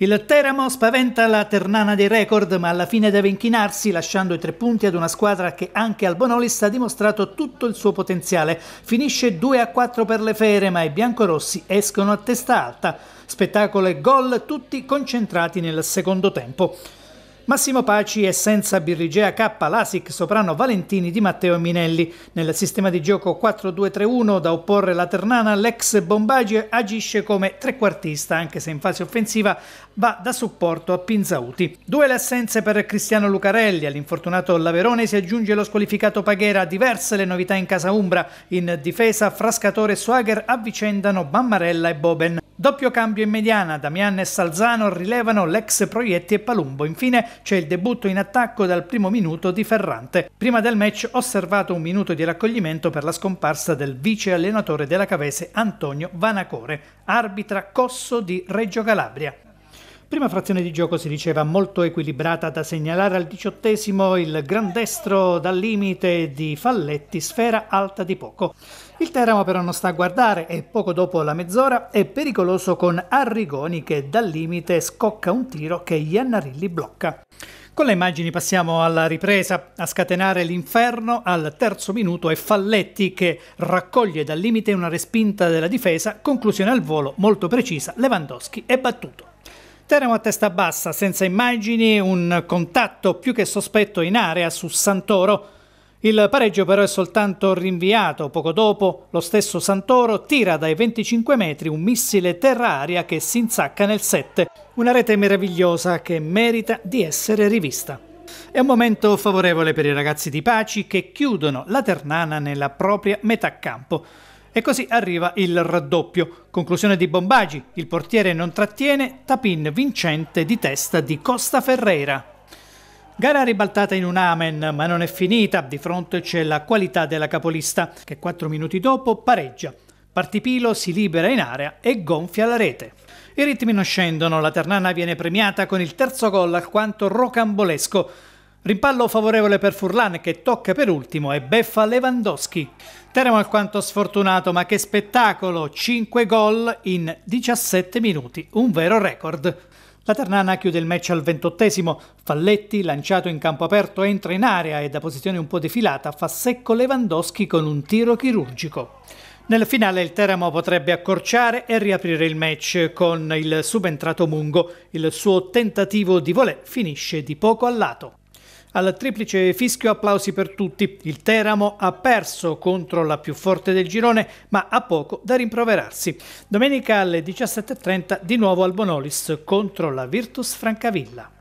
Il Teramo spaventa la Ternana dei record, ma alla fine deve inchinarsi lasciando i tre punti ad una squadra che anche al Bonolis ha dimostrato tutto il suo potenziale. Finisce 2 a 4 per le fere, ma i biancorossi escono a testa alta. Spettacolo e gol tutti concentrati nel secondo tempo. Massimo Paci e senza Birrigea K, Lasic, Soprano, Valentini di Matteo Minelli. Nel sistema di gioco 4-2-3-1 da opporre la Ternana, l'ex Bombagi agisce come trequartista, anche se in fase offensiva va da supporto a Pinzauti. Due le assenze per Cristiano Lucarelli, all'infortunato Laverone si aggiunge lo squalificato Paghera, diverse le novità in casa Umbra, in difesa Frascatore e Swagger avvicendano Bammarella e Boben. Doppio cambio in mediana, Damian e Salzano rilevano l'ex Proietti e Palumbo. Infine c'è il debutto in attacco dal primo minuto di Ferrante. Prima del match osservato un minuto di raccoglimento per la scomparsa del vice allenatore della Cavese Antonio Vanacore, arbitra Cosso di Reggio Calabria. Prima frazione di gioco si diceva molto equilibrata da segnalare al diciottesimo il gran destro dal limite di Falletti, sfera alta di poco. Il Teramo però non sta a guardare e poco dopo la mezz'ora è pericoloso con Arrigoni che dal limite scocca un tiro che Iannarilli blocca. Con le immagini passiamo alla ripresa. A scatenare l'inferno al terzo minuto è Falletti che raccoglie dal limite una respinta della difesa, conclusione al volo molto precisa, Lewandowski è battuto. Teramo a testa bassa, senza immagini, un contatto più che sospetto in area su Santoro. Il pareggio però è soltanto rinviato. Poco dopo lo stesso Santoro tira dai 25 metri un missile terra-aria che si insacca nel 7. Una rete meravigliosa che merita di essere rivista. È un momento favorevole per i ragazzi di Paci che chiudono la Ternana nella propria metà campo. E così arriva il raddoppio. Conclusione di Bombagi, il portiere non trattiene, tapin vincente di testa di Costa Ferreira. Gara ribaltata in un amen, ma non è finita, di fronte c'è la qualità della capolista, che quattro minuti dopo pareggia. Partipilo si libera in area e gonfia la rete. I ritmi non scendono, la Ternana viene premiata con il terzo gol alquanto rocambolesco. Rimpallo favorevole per Furlan che tocca per ultimo e beffa Lewandowski. Teramo alquanto sfortunato, ma che spettacolo! 5 gol in 17 minuti, un vero record. La Ternana chiude il match al ventottesimo, Falletti lanciato in campo aperto entra in area e da posizione un po' defilata fa secco Lewandowski con un tiro chirurgico. Nel finale il Teramo potrebbe accorciare e riaprire il match con il subentrato Mungo. Il suo tentativo di volè finisce di poco a lato. Al triplice fischio applausi per tutti. Il Teramo ha perso contro la più forte del girone, ma ha poco da rimproverarsi. Domenica alle 17.30 di nuovo al Bonolis contro la Virtus Francavilla.